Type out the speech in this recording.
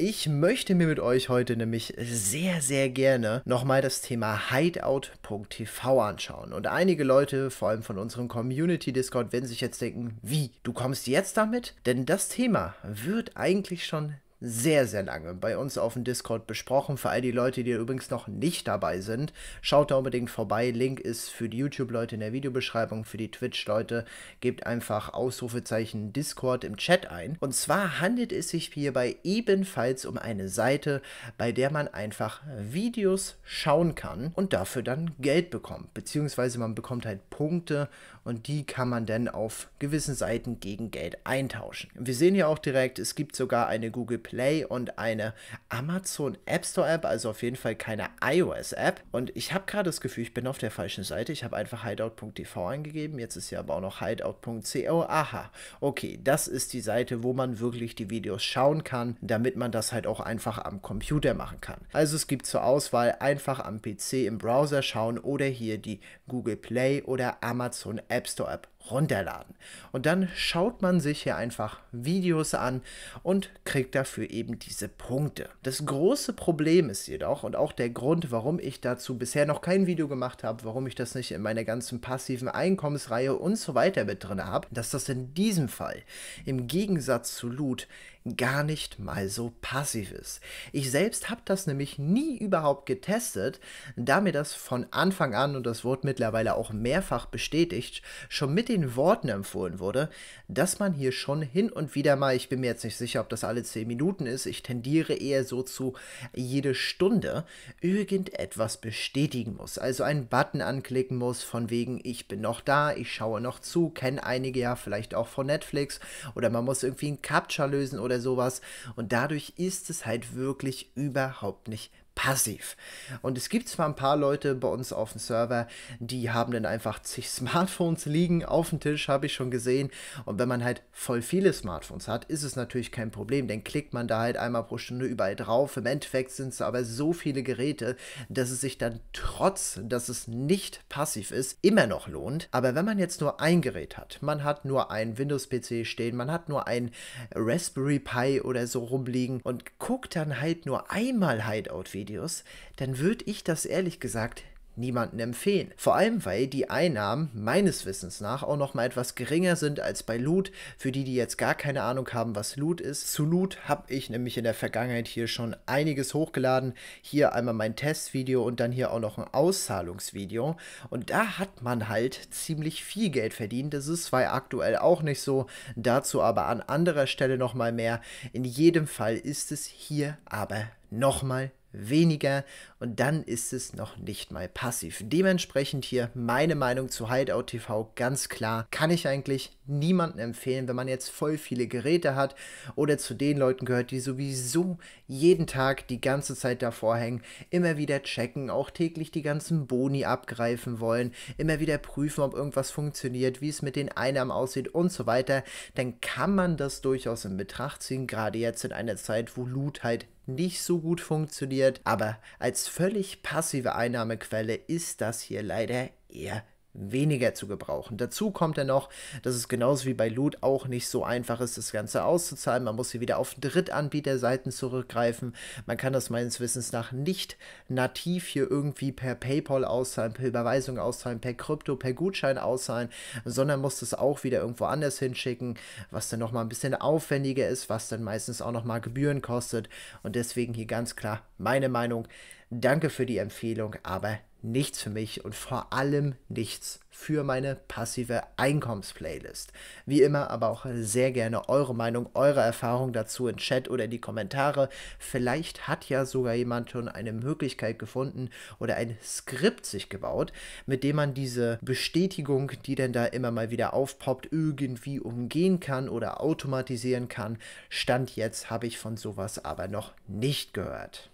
Ich möchte mir mit euch heute nämlich sehr, sehr gerne nochmal das Thema Hideout.tv anschauen. Und einige Leute, vor allem von unserem Community-Discord, werden sich jetzt denken, wie, du kommst jetzt damit? Denn das Thema wird eigentlich schon sehr, sehr lange bei uns auf dem Discord besprochen. Für all die Leute, die übrigens noch nicht dabei sind, schaut da unbedingt vorbei. Link ist für die YouTube-Leute in der Videobeschreibung, für die Twitch-Leute gebt einfach Ausrufezeichen Discord im Chat ein. Und zwar handelt es sich hierbei ebenfalls um eine Seite, bei der man einfach Videos schauen kann und dafür dann Geld bekommt. Beziehungsweise man bekommt halt Punkte und die kann man dann auf gewissen Seiten gegen Geld eintauschen. Wir sehen hier auch direkt, es gibt sogar eine Google Play und eine Amazon App Store App, also auf jeden Fall keine iOS App. Und ich habe gerade das Gefühl, ich bin auf der falschen Seite. Ich habe einfach hideout.tv eingegeben, jetzt ist ja aber auch noch hideout.co. Aha, okay, das ist die Seite, wo man wirklich die Videos schauen kann, damit man das halt auch einfach am Computer machen kann. Also es gibt zur Auswahl einfach am PC im Browser schauen oder hier die Google Play oder Amazon App App Store ab. runterladen. Und dann schaut man sich hier einfach Videos an und kriegt dafür eben diese Punkte. Das große Problem ist jedoch und auch der Grund, warum ich dazu bisher noch kein Video gemacht habe, warum ich das nicht in meiner ganzen passiven Einkommensreihe und so weiter mit drin habe, dass das in diesem Fall im Gegensatz zu Loot gar nicht mal so passiv ist. Ich selbst habe das nämlich nie überhaupt getestet, da mir das von Anfang an, und das wurde mittlerweile auch mehrfach bestätigt, schon mit den den Worten empfohlen wurde, dass man hier schon hin und wieder mal, ich bin mir jetzt nicht sicher, ob das alle 10 Minuten ist, ich tendiere eher so zu jede Stunde, irgendetwas bestätigen muss. Also einen Button anklicken muss, von wegen, ich bin noch da, ich schaue noch zu, kennen einige ja vielleicht auch von Netflix oder man muss irgendwie ein Capture lösen oder sowas und dadurch ist es halt wirklich überhaupt nicht passiv. Und es gibt zwar ein paar Leute bei uns auf dem Server, die haben dann einfach zig Smartphones liegen auf dem Tisch, habe ich schon gesehen. Und wenn man halt voll viele Smartphones hat, ist es natürlich kein Problem. denn klickt man da halt einmal pro Stunde überall drauf. Im Endeffekt sind es aber so viele Geräte, dass es sich dann trotz, dass es nicht passiv ist, immer noch lohnt. Aber wenn man jetzt nur ein Gerät hat, man hat nur einen Windows-PC stehen, man hat nur einen Raspberry Pi oder so rumliegen und guckt dann halt nur einmal Hideout-Video, Videos, dann würde ich das ehrlich gesagt niemanden empfehlen. Vor allem, weil die Einnahmen meines Wissens nach auch noch mal etwas geringer sind als bei Loot. Für die, die jetzt gar keine Ahnung haben, was Loot ist. Zu Loot habe ich nämlich in der Vergangenheit hier schon einiges hochgeladen. Hier einmal mein Testvideo und dann hier auch noch ein Auszahlungsvideo. Und da hat man halt ziemlich viel Geld verdient. Das ist zwar aktuell auch nicht so, dazu aber an anderer Stelle noch mal mehr. In jedem Fall ist es hier aber noch mal weniger und dann ist es noch nicht mal passiv. Dementsprechend hier meine Meinung zu Hideout TV ganz klar. Kann ich eigentlich niemandem empfehlen, wenn man jetzt voll viele Geräte hat oder zu den Leuten gehört, die sowieso jeden Tag die ganze Zeit davor hängen, immer wieder checken, auch täglich die ganzen Boni abgreifen wollen, immer wieder prüfen, ob irgendwas funktioniert, wie es mit den Einnahmen aussieht und so weiter, dann kann man das durchaus in Betracht ziehen, gerade jetzt in einer Zeit, wo Loot halt nicht so gut funktioniert, aber als völlig passive Einnahmequelle ist das hier leider eher weniger zu gebrauchen. Dazu kommt dann noch, dass es genauso wie bei Loot auch nicht so einfach ist, das Ganze auszuzahlen. Man muss hier wieder auf Drittanbieterseiten zurückgreifen. Man kann das meines Wissens nach nicht nativ hier irgendwie per PayPal auszahlen, per Überweisung auszahlen, per Krypto, per Gutschein auszahlen, sondern muss das auch wieder irgendwo anders hinschicken, was dann nochmal ein bisschen aufwendiger ist, was dann meistens auch nochmal Gebühren kostet. Und deswegen hier ganz klar meine Meinung. Danke für die Empfehlung, aber nichts für mich und vor allem nichts für meine passive Einkommensplaylist. Wie immer aber auch sehr gerne eure Meinung, eure Erfahrung dazu in Chat oder in die Kommentare. Vielleicht hat ja sogar jemand schon eine Möglichkeit gefunden oder ein Skript sich gebaut, mit dem man diese Bestätigung, die denn da immer mal wieder aufpoppt, irgendwie umgehen kann oder automatisieren kann. Stand jetzt habe ich von sowas aber noch nicht gehört.